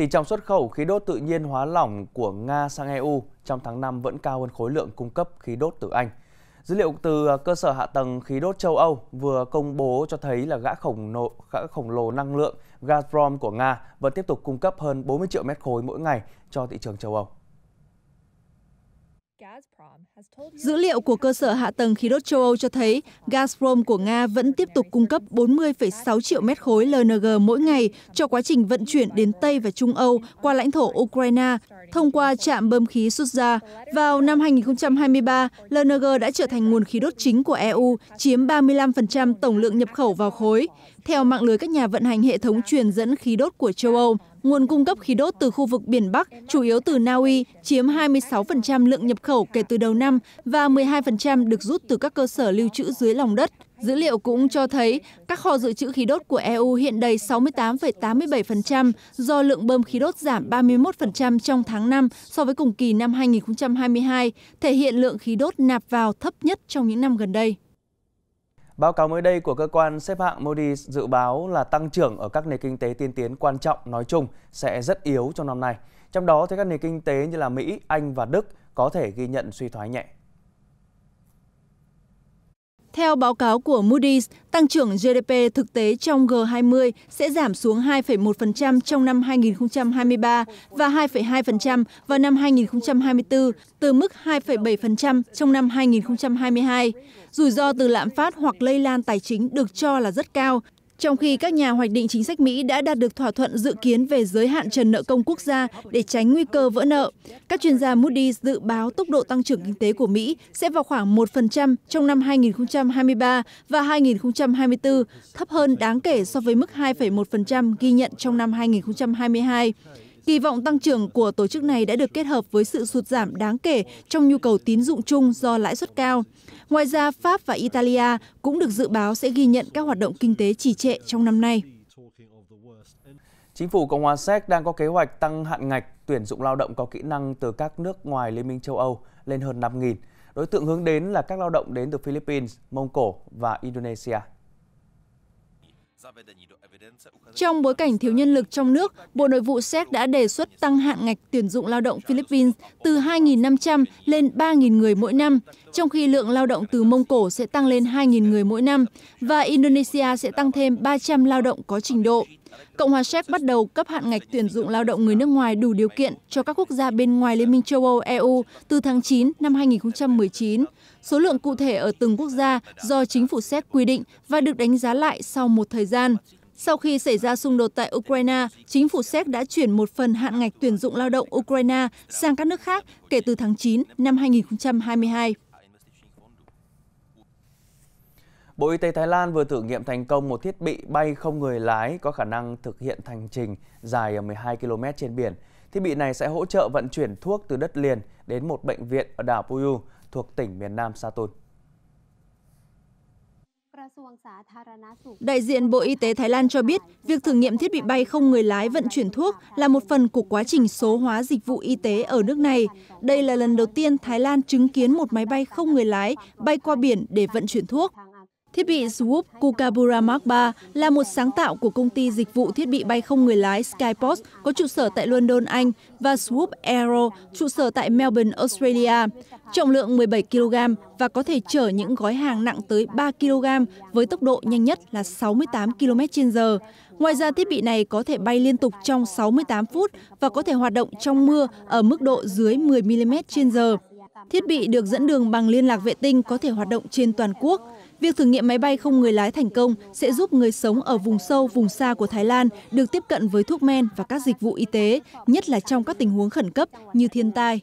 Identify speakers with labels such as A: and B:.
A: Tỷ trọng xuất khẩu khí đốt tự nhiên hóa lỏng của Nga sang EU trong tháng 5 vẫn cao hơn khối lượng cung cấp khí đốt từ Anh. Dữ liệu từ ờ, cơ sở hạ tầng khí đốt châu Âu vừa công bố cho thấy là gã khổng, nộ, gã khổng lồ năng lượng Gazprom của Nga vẫn tiếp tục cung cấp hơn 40 triệu mét khối mỗi ngày cho thị trường châu Âu.
B: Dữ liệu của cơ sở hạ tầng khí đốt châu Âu cho thấy Gazprom của Nga vẫn tiếp tục cung cấp 40,6 triệu mét khối LNG mỗi ngày cho quá trình vận chuyển đến Tây và Trung Âu qua lãnh thổ Ukraine thông qua trạm bơm khí Suzda. Vào năm 2023, LNG đã trở thành nguồn khí đốt chính của EU, chiếm 35% tổng lượng nhập khẩu vào khối. Theo mạng lưới các nhà vận hành hệ thống truyền dẫn khí đốt của châu Âu, Nguồn cung cấp khí đốt từ khu vực biển Bắc chủ yếu từ Na Uy, chiếm 26% lượng nhập khẩu kể từ đầu năm và 12% được rút từ các cơ sở lưu trữ dưới lòng đất. Dữ liệu cũng cho thấy các kho dự trữ khí đốt của EU hiện đầy 68,87% do lượng bơm khí đốt giảm 31% trong tháng 5 so với cùng kỳ năm 2022, thể hiện lượng khí đốt nạp vào thấp nhất trong những năm gần đây.
A: Báo cáo mới đây của cơ quan xếp hạng Moody's dự báo là tăng trưởng ở các nền kinh tế tiên tiến quan trọng nói chung sẽ rất yếu trong năm nay. Trong đó thì các nền kinh tế như là Mỹ, Anh và Đức có thể ghi nhận suy thoái nhẹ
B: theo báo cáo của Moody's, tăng trưởng GDP thực tế trong G20 sẽ giảm xuống 2,1% trong năm 2023 và 2,2% vào năm 2024, từ mức 2,7% trong năm 2022. Rủi ro từ lạm phát hoặc lây lan tài chính được cho là rất cao, trong khi các nhà hoạch định chính sách Mỹ đã đạt được thỏa thuận dự kiến về giới hạn trần nợ công quốc gia để tránh nguy cơ vỡ nợ. Các chuyên gia Moody dự báo tốc độ tăng trưởng kinh tế của Mỹ sẽ vào khoảng 1% trong năm 2023 và 2024, thấp hơn đáng kể so với mức 2,1% ghi nhận trong năm 2022. Kỳ vọng tăng trưởng của tổ chức này đã được kết hợp với sự sụt giảm đáng kể trong nhu cầu tín dụng chung do lãi suất cao. Ngoài ra, Pháp và Italia cũng được dự báo sẽ ghi nhận các hoạt động kinh tế trì trệ trong năm nay.
A: Chính phủ Cộng hòa Séc đang có kế hoạch tăng hạn ngạch tuyển dụng lao động có kỹ năng từ các nước ngoài Liên minh châu Âu lên hơn 5.000. Đối tượng hướng đến là các lao động đến từ Philippines, Mông Cổ và Indonesia.
B: Trong bối cảnh thiếu nhân lực trong nước, Bộ Nội vụ Séc đã đề xuất tăng hạn ngạch tuyển dụng lao động Philippines từ 2.500 lên 3.000 người mỗi năm, trong khi lượng lao động từ Mông Cổ sẽ tăng lên 2.000 người mỗi năm và Indonesia sẽ tăng thêm 300 lao động có trình độ. Cộng hòa Séc bắt đầu cấp hạn ngạch tuyển dụng lao động người nước ngoài đủ điều kiện cho các quốc gia bên ngoài Liên minh châu Âu EU từ tháng 9 năm 2019. Số lượng cụ thể ở từng quốc gia do chính phủ Séc quy định và được đánh giá lại sau một thời gian. Sau khi xảy ra xung đột tại Ukraine, chính phủ Séc đã chuyển một phần hạn ngạch tuyển dụng lao động Ukraine sang các nước khác kể từ tháng 9 năm 2022.
A: Bộ Y tế Thái Lan vừa thử nghiệm thành công một thiết bị bay không người lái có khả năng thực hiện hành trình dài 12 km trên biển. Thiết bị này sẽ hỗ trợ vận chuyển thuốc từ đất liền đến một bệnh viện ở đảo Puyu thuộc tỉnh miền Nam Satun.
B: Đại diện Bộ Y tế Thái Lan cho biết, việc thử nghiệm thiết bị bay không người lái vận chuyển thuốc là một phần của quá trình số hóa dịch vụ y tế ở nước này. Đây là lần đầu tiên Thái Lan chứng kiến một máy bay không người lái bay qua biển để vận chuyển thuốc. Thiết bị Swoop Kukabura Mark 3 là một sáng tạo của công ty dịch vụ thiết bị bay không người lái Skypost có trụ sở tại London, Anh và Swoop Aero trụ sở tại Melbourne, Australia. Trọng lượng 17 kg và có thể chở những gói hàng nặng tới 3 kg với tốc độ nhanh nhất là 68 km h Ngoài ra, thiết bị này có thể bay liên tục trong 68 phút và có thể hoạt động trong mưa ở mức độ dưới 10 mm h Thiết bị được dẫn đường bằng liên lạc vệ tinh có thể hoạt động trên toàn quốc. Việc thử nghiệm máy bay không người lái thành công sẽ giúp người sống ở vùng sâu, vùng xa của Thái Lan được tiếp cận với thuốc men và các dịch vụ y tế, nhất là trong các tình huống khẩn cấp như thiên tai.